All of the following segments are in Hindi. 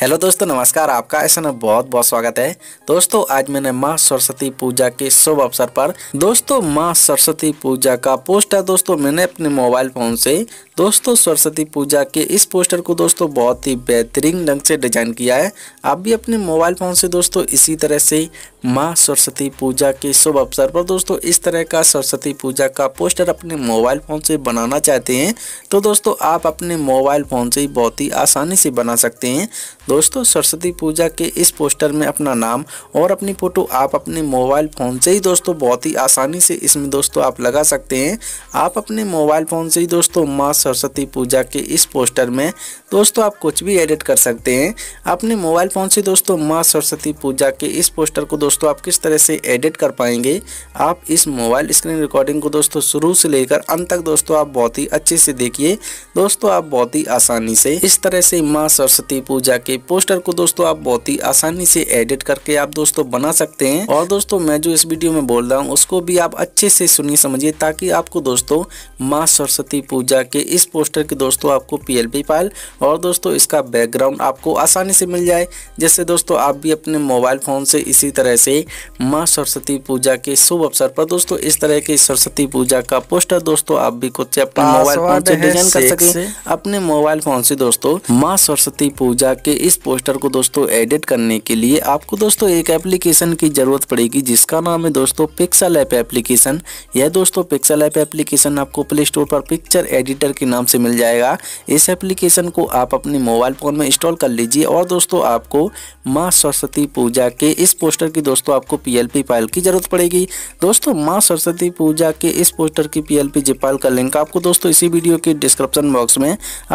हेलो दोस्तों नमस्कार आपका ऐसा ना बहुत बहुत स्वागत है दोस्तों आज मैंने माँ सरस्वती पूजा के शुभ अवसर पर दोस्तों माँ सरस्वती पूजा का पोस्टर दोस्तों मैंने अपने मोबाइल फ़ोन से दोस्तों सरस्वती पूजा के इस पोस्टर को दोस्तों बहुत ही बेहतरीन ढंग से डिजाइन किया है आप भी अपने मोबाइल फ़ोन से दोस्तों इसी तरह से माँ सरस्वती पूजा के शुभ अवसर पर दोस्तों इस तरह का सरस्वती पूजा का पोस्टर अपने मोबाइल फ़ोन से बनाना चाहते हैं तो दोस्तों आप अपने मोबाइल फ़ोन से बहुत ही आसानी से बना सकते हैं दोस्तों सरस्वती पूजा के इस पोस्टर में अपना नाम और अपनी फ़ोटो आप अपने मोबाइल फ़ोन से ही दोस्तों बहुत ही आसानी से इसमें दोस्तों आप लगा सकते हैं आप अपने मोबाइल फ़ोन से ही दोस्तों माँ सरस्वती पूजा के इस पोस्टर में दोस्तों आप कुछ भी एडिट कर सकते हैं अपने मोबाइल फ़ोन से दोस्तों माँ सरस्वती पूजा के इस पोस्टर को दोस्तों आप किस तरह से एडिट कर पाएंगे आप इस मोबाइल स्क्रीन रिकॉर्डिंग को दोस्तों शुरू से लेकर अंत तक दोस्तों आप बहुत ही अच्छे से देखिए दोस्तों आप बहुत ही आसानी से इस तरह से माँ सरस्वती पूजा के ये पोस्टर को दोस्तों आप बहुत ही आसानी से एडिट करके आप दोस्तों बना सकते हैं और दोस्तों मैं जो इस वीडियो में बोल रहा हूँ उसको भी आप अच्छे से सुनिए समझिए ताकि आपको दोस्तों माँ सरस्वती पूजा के इस पोस्टर की दोस्तों आपको पी फाइल और दोस्तों इसका बैकग्राउंड आपको आसानी से मिल जाए जैसे दोस्तों आप भी अपने मोबाइल फ़ोन से इसी तरह से माँ सरस्वती पूजा के शुभ अवसर पर दोस्तों इस तरह के सरस्वती पूजा का पोस्टर दोस्तों आप भी खुद से अपने मोबाइल फ़ोन से डिजाइन कर सकें अपने मोबाइल फ़ोन से दोस्तों माँ सरस्वती पूजा के इस पोस्टर को दोस्तों एडिट करने के लिए आपको दोस्तों एक एप्लीकेशन की ज़रूरत पड़ेगी जिसका नाम है दोस्तों पिक्सल ऐप एप्लीकेशन यह दोस्तों पिक्सल ऐप एप्लीकेशन आपको प्ले स्टोर पर पिक्चर एडिटर के नाम से मिल जाएगा इस एप्लीकेशन को आप अपने मोबाइल फ़ोन में इंस्टॉल कर लीजिए और दोस्तों आपको माँ सरस्वती पूजा के इस पोस्टर की दोस्तों आपको पी फाइल की ज़रूरत पड़ेगी दोस्तों माँ सरस्वती पूजा के इस पोस्टर की पीएलपी जिप फाइल का लिंक आपको दोस्तों इसी वीडियो के डिस्क्रिप्शन बॉक्स में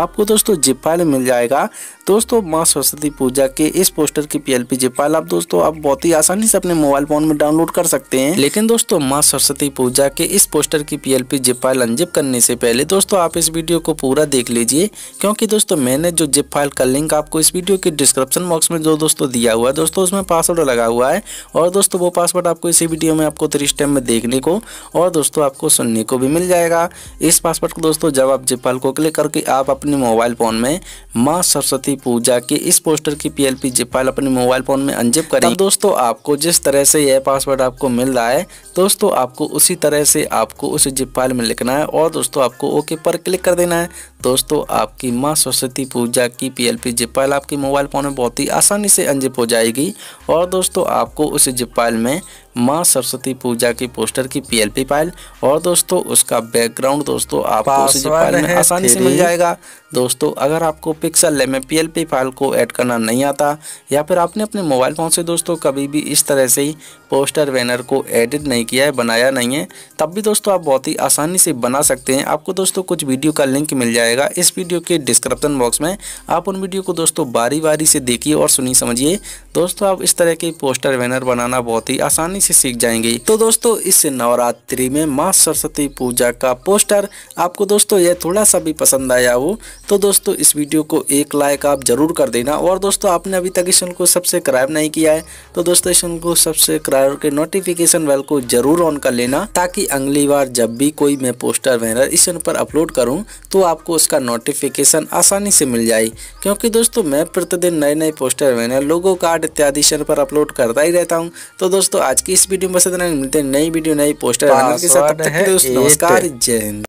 आपको दोस्तों जिप फाइल मिल जाएगा दोस्तों माँ सरस्वती पूजा के इस पोस्टर की पी जे फाइल आप दोस्तों आप बहुत ही आसानी से अपने मोबाइल फोन में डाउनलोड कर सकते हैं लेकिन दोस्तों माँ सरस्वती पूजा के इस पोस्टर की पी जे फाइल अनजिप करने से पहले दोस्तों आप इस वीडियो को पूरा देख लीजिए क्योंकि दोस्तों मैंने जो जिप फाइल का लिंक आपको इस वीडियो के डिस्क्रिप्शन बॉक्स में जो दोस्तों दिया हुआ है दोस्तों उसमें पासवर्ड लगा हुआ है और दोस्तों वो पासवर्ड आपको इसी वीडियो में आपको थ्री स्टेप में देखने को और दोस्तों आपको सुनने को भी मिल जाएगा इस पासवर्ड को दोस्तों जब आप जिप फाइल को क्लिक करके आप अपने मोबाइल फोन में माँ सरस्वती पूजा के इस पोस्टर की पीएलपी जिप फाइल अपने मोबाइल फोन में अनजिप करें दोस्तों आपको जिस तरह से यह पासवर्ड आपको मिल रहा है दोस्तों आपको उसी तरह से आपको उस जिप फाइल में लिखना है और दोस्तों आपको ओके पर क्लिक कर देना है दोस्तों आपकी माँ सरस्वती पूजा की पीएलपी जिप पाइल आपके मोबाइल फ़ोन में बहुत ही आसानी से अनजिप हो जाएगी और दोस्तों आपको उस जिप पाइल में माँ सरस्वती पूजा की पोस्टर की पीएलपी फाइल और दोस्तों उसका बैकग्राउंड दोस्तों आपको उस जिप में आसानी से मिल जाएगा दोस्तों अगर आपको पिक्सल ले में पी फाइल को ऐड करना नहीं आता या फिर आपने अपने मोबाइल फ़ोन से दोस्तों कभी भी इस तरह से ही पोस्टर बैनर को एडिट नहीं किया है बनाया नहीं है तब भी दोस्तों आप बहुत ही आसानी से बना सकते हैं आपको दोस्तों कुछ वीडियो का लिंक मिल जाएगा जाएगा इस वीडियो के डिस्क्रिप्शन बॉक्स में आप उन वीडियो को दोस्तों बारी बारी से देखिए और सुनी समझिए दोस्तों आप इस तरह के पोस्टर बैनर बनाना बहुत ही आसानी से सीख जाएंगे तो दोस्तों इस नवरात्रि में माँ सरस्वती पूजा का पोस्टर आपको दोस्तों यह थोड़ा सा भी पसंद आया हो तो दोस्तों इस वीडियो को एक लाइक आप जरूर कर देना और दोस्तों आपने अभी तक इस चैनल को सब्सक्राइब नहीं किया है तो दोस्तों इस चैनल को सब्सक्राइब करके नोटिफिकेशन बेल को जरूर ऑन कर लेना ताकि अगली बार जब भी कोई मैं पोस्टर बैनर इस चैनल पर अपलोड करूं तो आपको उसका नोटिफिकेशन आसानी से मिल जाए क्योंकि दोस्तों मैं प्रतिदिन नए नए पोस्टर मैंने लोगो कार्ड इत्यादि चैनल पर अपलोड करता ही रहता हूँ तो दोस्तों आज की इस वीडियो में मिलते हैं नई वीडियो नई पोस्टर के साथ नमस्कार जय हिंद